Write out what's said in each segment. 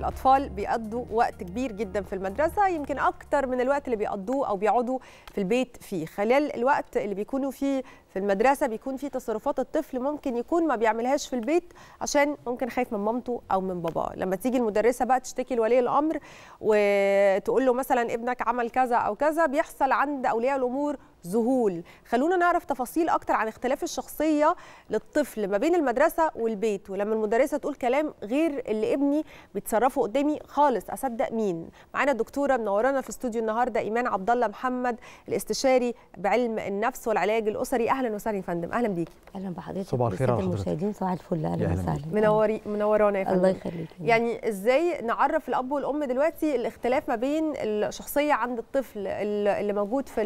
الأطفال بيقضوا وقت كبير جدا في المدرسة يمكن أكتر من الوقت اللي بيقضوه أو بيقعدوا في البيت فيه خلال الوقت اللي بيكونوا فيه في المدرسة بيكون في تصرفات الطفل ممكن يكون ما بيعملهاش في البيت عشان ممكن خايف من مامته أو من باباه لما تيجي المدرسة بقى تشتكي لولي الأمر وتقول له مثلا ابنك عمل كذا أو كذا بيحصل عند أولياء الأمور ذهول خلونا نعرف تفاصيل اكتر عن اختلاف الشخصيه للطفل ما بين المدرسه والبيت ولما المدرسه تقول كلام غير اللي ابني بيتصرفه قدامي خالص اصدق مين معانا الدكتوره منورانا في استوديو النهارده ايمان عبد الله محمد الاستشاري بعلم النفس والعلاج الاسري اهلا وسهلا يا فندم اهلا بيكي اهلا بحضرتك صباح الخير على المشاهدين صباح الفل اهلا وسهلا منوري منورانا يا فندم الله يخليك يعني ازاي نعرف الاب والام دلوقتي الاختلاف ما بين الشخصيه عند الطفل اللي موجود في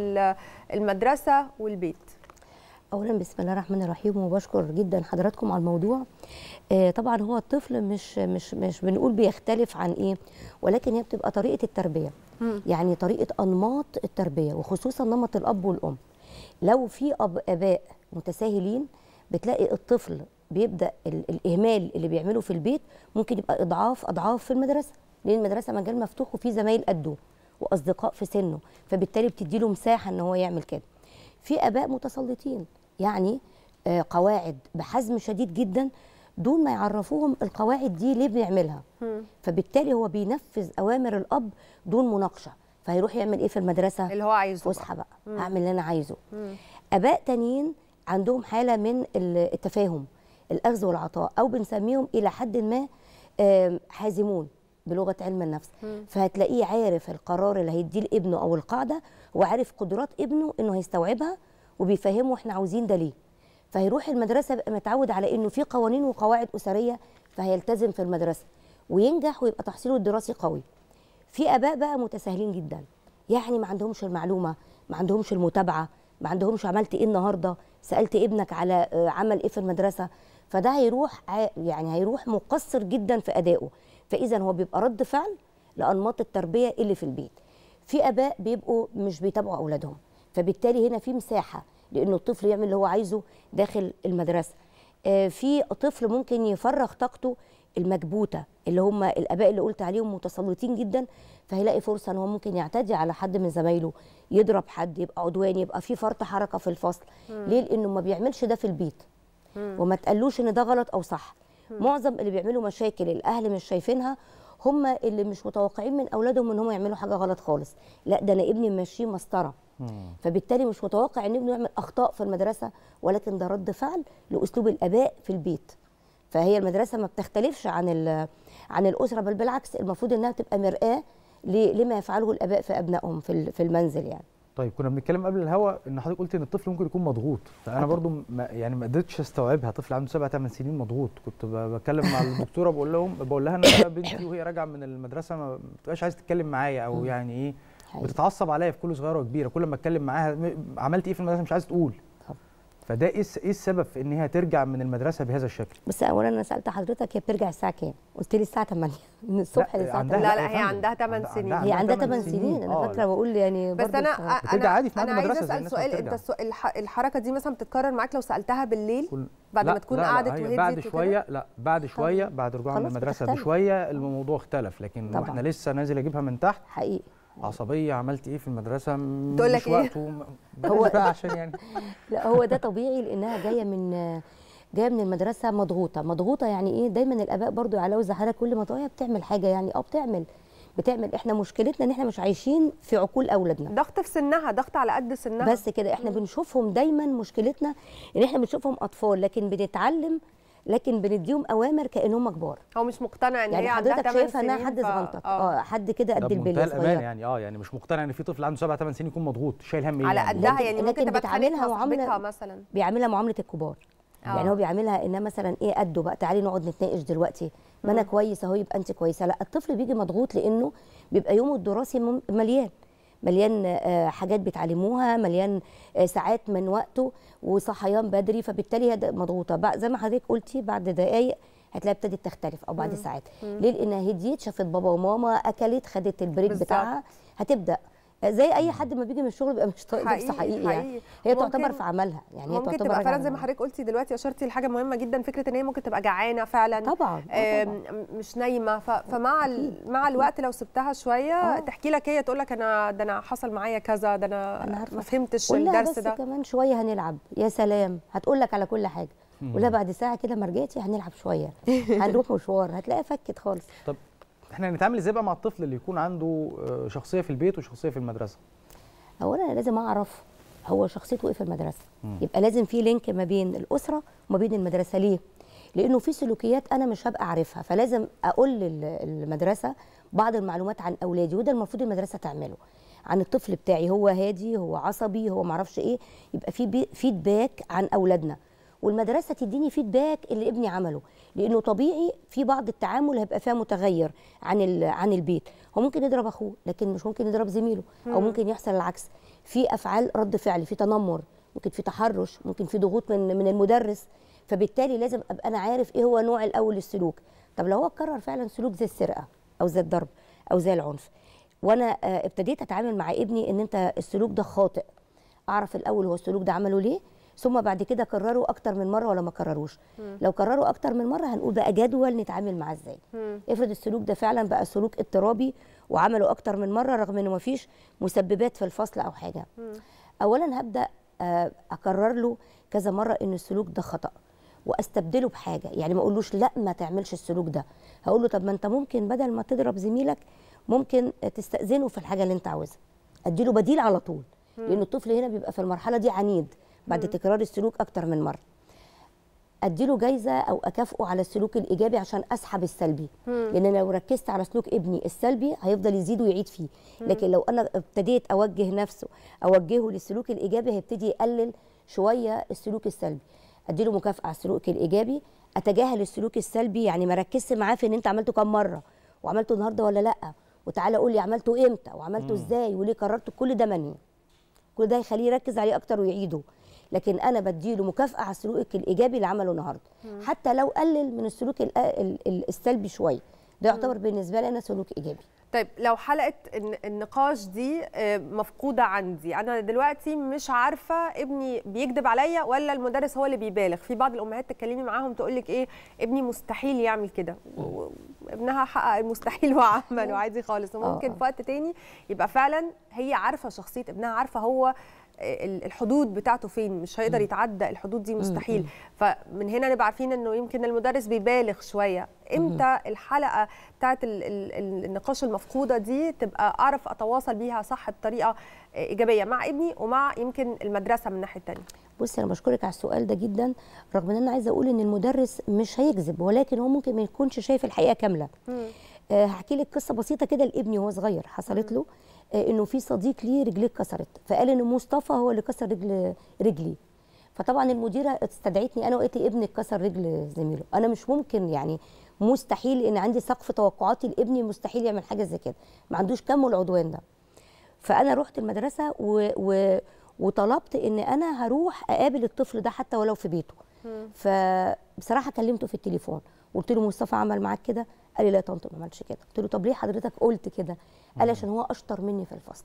المدرسه والبيت اولا بسم الله الرحمن الرحيم وبشكر جدا حضراتكم على الموضوع آه، طبعا هو الطفل مش مش مش بنقول بيختلف عن ايه ولكن هي بتبقى طريقه التربيه يعني طريقه انماط التربيه وخصوصا نمط الاب والام لو في أب اباء متساهلين بتلاقي الطفل بيبدا الاهمال اللي بيعمله في البيت ممكن يبقى اضعاف اضعاف في المدرسه لان المدرسه مجال مفتوح وفي زمايل قدوه واصدقاء في سنه فبالتالي بتدي له مساحه ان هو يعمل كده في اباء متسلطين يعني آه، قواعد بحزم شديد جدا دون ما يعرفوهم القواعد دي ليه بيعملها فبالتالي هو بينفذ اوامر الاب دون مناقشه فهيروح يعمل ايه في المدرسه اللي هو عايزه فسحه بقى, بقى. هعمل اللي انا عايزه مم. اباء تانيين عندهم حاله من التفاهم الاخذ والعطاء او بنسميهم الى حد ما حازمون بلغه علم النفس فهتلاقيه عارف القرار اللي هيديه لابنه او القاعده وعارف قدرات ابنه انه هيستوعبها وبيفهمه احنا عاوزين ده ليه فهيروح المدرسه بقى متعود على انه في قوانين وقواعد اسريه فهيلتزم في المدرسه وينجح ويبقى تحصيله الدراسي قوي في اباء بقى متساهلين جدا يعني ما عندهمش المعلومه ما عندهمش المتابعه ما عندهمش عملت ايه النهارده سالت ابنك على آه، عمل ايه في المدرسه فده هيروح يعني هيروح مقصر جدا في ادائه فاذا هو بيبقى رد فعل لانماط التربيه اللي في البيت في اباء بيبقوا مش بيتابعوا اولادهم فبالتالي هنا في مساحه لان الطفل يعمل اللي هو عايزه داخل المدرسه آه، في طفل ممكن يفرغ طاقته المكبوته اللي هم الاباء اللي قلت عليهم متسلطين جدا فهيلاقي فرصه ان هو ممكن يعتدي على حد من زمايله يضرب حد يبقى عدوان يبقى في فرط حركه في الفصل مم. ليه لانه ما بيعملش ده في البيت مم. وما تقلوش ان ده غلط او صح معظم اللي بيعملوا مشاكل الاهل مش شايفينها هم اللي مش متوقعين من اولادهم ان هم يعملوا حاجه غلط خالص لا ده انا ابني ماشيه مسطره فبالتالي مش متوقع ان ابنه يعمل اخطاء في المدرسه ولكن ده رد فعل لاسلوب الاباء في البيت فهي المدرسه ما بتختلفش عن عن الاسره بل بالعكس المفروض انها تبقى مراه لما يفعله الاباء في ابنائهم في المنزل يعني طيب كنا بنتكلم قبل الهوا ان حضرتك قلت ان الطفل ممكن يكون مضغوط فانا برضو ما يعني ما قدرتش استوعبها طفل عنده سبع ثمان سنين مضغوط كنت بتكلم مع الدكتوره بقول لهم بقول لها انا بنتي وهي راجعه من المدرسه ما بتبقاش عايزه تتكلم معايا او يعني ايه بتتعصب عليا في كل صغيره وكبيره كل ما اتكلم معاها عملت ايه في المدرسه مش عايزه تقول فده ايه ايه السبب في ان هي ترجع من المدرسه بهذا الشكل؟ بس اولا انا سالت حضرتك هي بترجع الساعه كام؟ قلت لي الساعه 8 من الصبح للساعه 8 لا لا, هي عندها 8 سنين هي عندها 8 سنين, سنين. انا آه، فاكره بقول يعني بس انا انا عادي في انا عايز اسال سؤال انت الحركه دي مثلا بتتكرر معاك لو سالتها بالليل كل... بعد ما تكون قعدت وهي بعد شويه لا بعد شويه بعد رجوعها من المدرسه بشويه الموضوع اختلف لكن احنا لسه نازل اجيبها من تحت حقيقي عصبيه عملت ايه في المدرسه تقول لك ايه هو بقى عشان يعني لا هو ده طبيعي لانها جايه من جايه من المدرسه مضغوطه مضغوطه يعني ايه دايما الاباء برضو يعلقوا زهره كل ما تقول بتعمل حاجه يعني اه بتعمل بتعمل احنا مشكلتنا ان احنا مش عايشين في عقول اولادنا ضغط في سنها ضغط على قد سنها بس كده احنا بنشوفهم دايما مشكلتنا ان احنا بنشوفهم اطفال لكن بنتعلم لكن بنديهم اوامر كانهم كبار هو مش مقتنع ان يعني هي حضرتك شايفه انها حد صغنطك ف... آه. اه حد كده قد البلي صغير يعني اه يعني مش مقتنع ان في طفل عنده 7 8 سنين يكون مضغوط شايل هم إيه على يعني؟ قدها يعني, يعني ممكن تبقى بتعاملها معامله مثلا بيعاملها معامله الكبار أوه. يعني آه. هو بيعاملها انها مثلا ايه قده بقى تعالي نقعد نتناقش دلوقتي ما انا كويس اهو يبقى انت كويسه لا الطفل بيجي مضغوط لانه بيبقى يومه الدراسي مليان مليان آه، حاجات بيتعلموها مليان آه، ساعات من وقته وصحيان بدري فبالتالي هي مضغوطه زي ما حضرتك قلتي بعد دقائق هتلاقيها ابتدت تختلف او بعد ساعات ليه لانها هديت شافت بابا وماما اكلت خدت البريك بالزبط. بتاعها هتبدا زي اي حد ما بيجي من الشغل بيبقى مش طايق حقيقي, حقيقي يعني هي تعتبر في عملها يعني هي تعتبر تبقى فعلا زي ما حضرتك قلتي دلوقتي اشرتي لحاجه مهمه جدا فكره ان هي ممكن تبقى جعانه فعلا طبعا, آه، طبعاً. مش نايمه فمع مع الوقت لو سبتها شويه آه. تحكي لك هي تقول لك انا ده انا حصل معايا كذا ده انا, أنا ما فهمتش الدرس ده كمان شويه هنلعب يا سلام هتقول لك على كل حاجه ولا بعد ساعه كده ما رجعتي هنلعب شويه هنروح مشوار هتلاقيها فكت خالص طب احنا هنتعامل ازاي بقى مع الطفل اللي يكون عنده آه، شخصيه في البيت وشخصيه في المدرسه اولا لازم اعرف هو شخصيته ايه في المدرسه م. يبقى لازم في لينك ما بين الاسره وما بين المدرسه ليه لانه في سلوكيات انا مش هبقى عارفها فلازم اقول للمدرسه بعض المعلومات عن اولادي وده المفروض المدرسه تعمله عن الطفل بتاعي هو هادي هو عصبي هو معرفش ايه يبقى في فيدباك عن اولادنا والمدرسه تديني فيدباك اللي ابني عمله لانه طبيعي في بعض التعامل هيبقى فيها متغير عن عن البيت هو ممكن يضرب اخوه لكن مش ممكن يضرب زميله او ممكن يحصل العكس في افعال رد فعل في تنمر ممكن في تحرش ممكن في ضغوط من من المدرس فبالتالي لازم ابقى انا عارف ايه هو نوع الاول للسلوك طب لو هو اتكرر فعلا سلوك زي السرقه او زي الضرب او زي العنف وانا آه، ابتديت اتعامل مع ابني ان انت السلوك ده خاطئ اعرف الاول هو السلوك ده عمله ليه ثم بعد كده كرروا اكتر من مره ولا ما كرروش لو كرروا اكتر من مره هنقول بقى جدول نتعامل معاه ازاي افرض السلوك ده فعلا بقى سلوك اضطرابي وعملوا اكتر من مره رغم انه ما فيش مسببات في الفصل او حاجه اولا هبدا اكرر آه، له كذا مره ان السلوك ده خطأ واستبدله بحاجه يعني ما اقولوش لا ما تعملش السلوك ده هقول له طب ما انت ممكن بدل ما تضرب زميلك ممكن تستاذنه في الحاجه اللي انت عاوزها اديله بديل على طول لان الطفل هنا بيبقى في المرحله دي عنيد بعد تكرار السلوك اكتر من مره اديله جايزه او اكافئه على السلوك الايجابي عشان اسحب السلبي مم. لان لو ركزت على سلوك ابني السلبي هيفضل يزيد ويعيد فيه مم. لكن لو انا ابتديت اوجه نفسه اوجهه للسلوك الايجابي هيبتدي يقلل شويه السلوك السلبي اديله مكافاه على السلوك الايجابي اتجاهل السلوك السلبي يعني ما ركزش معاه في ان انت عملته كام مره وعملته النهارده ولا لا وتعالى قول لي عملته امتى وعملته مم. ازاي وليه قررت كل ده منهي كل ده يخليه يركز عليه اكتر ويعيده لكن انا بديله مكافاه على السلوك الايجابي اللي عمله النهارده حتى لو قلل من السلوك السلبي شويه ده يعتبر بالنسبه لي انا سلوك ايجابي طيب لو حلقه النقاش دي آه، مفقوده عندي انا دلوقتي مش عارفه ابني بيكذب عليا ولا المدرس هو اللي بيبالغ في بعض الامهات تتكلمي معاهم تقول لك ايه ابني مستحيل يعمل كده ابنها حقق المستحيل وعمله عادي خالص آه، وممكن في آه. وقت تاني يبقى فعلا هي عارفه شخصيه ابنها عارفه هو الحدود بتاعته فين مش هيقدر يتعدى الحدود دي مستحيل فمن هنا نبقى عارفين انه يمكن المدرس بيبالغ شويه امتى الحلقه بتاعت النقاش المفقوده دي تبقى اعرف اتواصل بيها صح بطريقه ايجابيه مع ابني ومع يمكن المدرسه من الناحيه الثانيه بصي انا بشكرك على السؤال ده جدا رغم ان انا عايزه اقول ان المدرس مش هيكذب ولكن هو ممكن ما يكونش شايف الحقيقه كامله آه، هحكي لك قصه بسيطه كده لابني وهو صغير حصلت له آه، انه في صديق ليه رجليه اتكسرت فقال ان مصطفى هو اللي كسر رجل رجلي فطبعا المديره استدعتني انا وقالت لي ابنك كسر رجل زميله انا مش ممكن يعني مستحيل ان عندي سقف توقعاتي لابني مستحيل يعمل حاجه زي كده ما عندوش كم العدوان ده فانا رحت المدرسه و... و... وطلبت ان انا هروح اقابل الطفل ده حتى ولو في بيته فبصراحه كلمته في التليفون قلت له مصطفى عمل معاك كده قال لي لا يا طنط ما عملتش كده قلت له طب ليه حضرتك قلت كده قال عشان هو اشطر مني في الفصل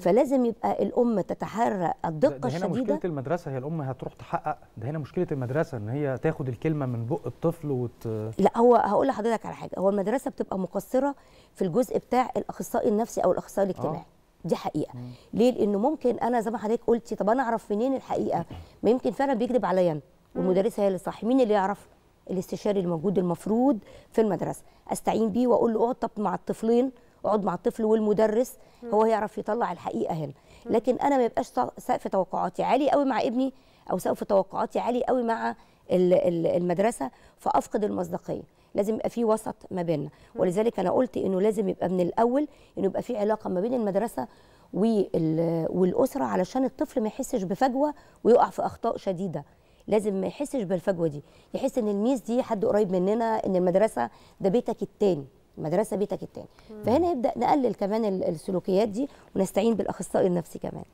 فلازم يبقى الام تتحرى الدقه ده الشديده هنا مشكله المدرسه هي الام هتروح تحقق ده هنا مشكله المدرسه ان هي تاخد الكلمه من بق الطفل وت... لا هو هقول لحضرتك على حاجه هو المدرسه بتبقى مقصره في الجزء بتاع الاخصائي النفسي او الاخصائي الاجتماعي آه. دي حقيقه مم. ليه لانه ممكن انا زي ما حضرتك قلتي طب انا اعرف منين الحقيقه ما يمكن فعلا بيكذب عليا انا والمدرسه هي اللي صح مين اللي يعرف الاستشاري الموجود المفروض في المدرسه استعين بيه واقول له اقعد طب مع الطفلين اقعد مع الطفل والمدرس هو يعرف يطلع الحقيقه هنا لكن انا ما يبقاش سقف توقعاتي عالي قوي مع ابني او سقف توقعاتي عالي قوي مع المدرسه فافقد المصداقيه لازم يبقى في وسط ما بيننا ولذلك انا قلت انه لازم يبقى من الاول انه يبقى في علاقه ما بين المدرسه والاسره علشان الطفل ما يحسش بفجوه ويقع في اخطاء شديده لازم ما يحسش بالفجوه دي يحس ان الميس دي حد قريب مننا ان المدرسه ده بيتك التاني المدرسه بيتك التاني فهنا يبدا نقلل كمان السلوكيات دي ونستعين بالاخصائي النفسي كمان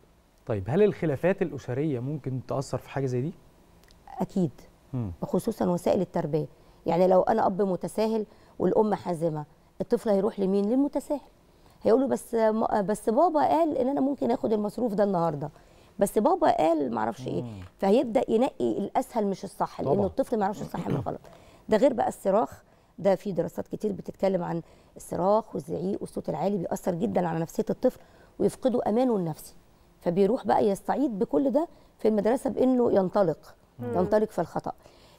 طيب هل الخلافات الاسريه ممكن تاثر في حاجه زي دي اكيد وخصوصا وسائل التربيه يعني لو انا اب متساهل والام حازمه الطفل هيروح لمين للمتساهل هيقول له بس بس بابا قال ان انا ممكن اخد المصروف ده النهارده بس بابا قال ما اعرفش ايه فهيبدا ينقي الاسهل مش الصح لان الطفل ما يعرفش الصح من الغلط ده غير بقى الصراخ ده في دراسات كتير بتتكلم عن الصراخ والزعيق والصوت العالي بيأثر جدا على نفسيه الطفل ويفقدوا امانه النفسي فبيروح بقى يستعيد بكل ده في المدرسه بانه ينطلق مم. ينطلق في الخطا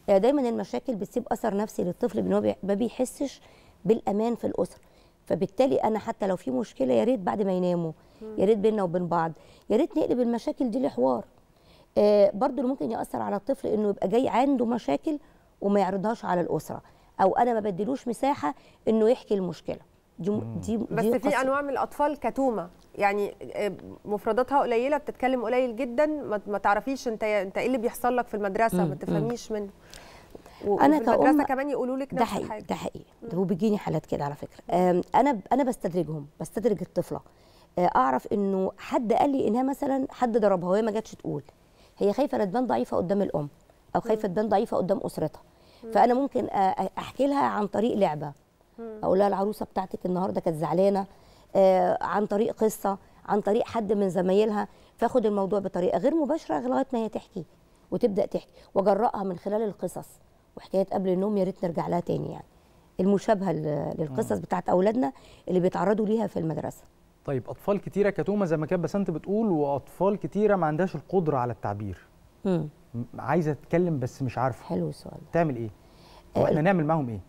آه، دايما المشاكل بتسيب اثر نفسي للطفل بان هو ما بيحسش بالامان في الاسره فبالتالي انا حتى لو في مشكله يا ريت بعد ما يناموا يا ريت بينا وبين بعض يا ريت نقلب المشاكل دي لحوار آه برضو اللي ممكن ياثر على الطفل انه يبقى جاي عنده مشاكل وما يعرضهاش على الاسره او انا ما بديلوش مساحه انه يحكي المشكله دي مم. دي بس دي في انواع من الاطفال كتومه يعني آه، مفرداتها قليله بتتكلم قليل جدا ما تعرفيش انت انت ايه اللي بيحصل لك في المدرسه ما تفهميش منه انا كأم كمان يقولوا لك ده حقيقي ده حقيقي وبيجيني حالات كده على فكره انا انا بستدرجهم بستدرج الطفله آه، اعرف انه حد قال لي انها مثلا حد ضربها وهي ما جاتش تقول هي خايفه انها تبان ضعيفه قدام الام او خايفه تبان ضعيفه قدام اسرتها فانا ممكن احكي لها عن طريق لعبه اقول لها العروسه بتاعتك النهارده كانت زعلانه آه، عن طريق قصه عن طريق حد من زمايلها فاخد الموضوع بطريقه غير مباشره لغايه ما هي تحكي وتبدا تحكي واجرأها من خلال القصص وحكايه قبل النوم يا ريت نرجع لها تاني يعني المشابهه للقصص بتاعت اولادنا اللي بيتعرضوا ليها في المدرسه طيب اطفال كتيره كتومه زي ما كانت بسنت بتقول واطفال كتيره ما عندهاش القدره على التعبير امم عايزه تتكلم بس مش عارفه حلو السؤال تعمل ايه آه، واحنا نعمل معاهم ايه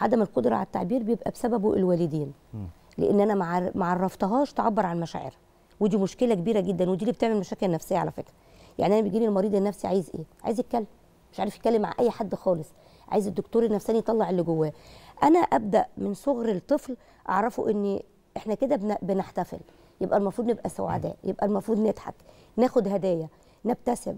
عدم القدره على التعبير بيبقى بسببه الوالدين مم. لان انا ما عرفتهاش تعبر عن مشاعرها ودي مشكله كبيره جدا ودي اللي بتعمل مشاكل نفسيه على فكره يعني انا بيجي لي المريض النفسي عايز ايه عايز يتكلم مش عارف يتكلم مع اي حد خالص عايز الدكتور النفساني يطلع اللي جواه انا ابدا من صغر الطفل اعرفه ان احنا كده بنحتفل يبقى المفروض نبقى سعداء يبقى المفروض نضحك ناخد هدايا نبتسم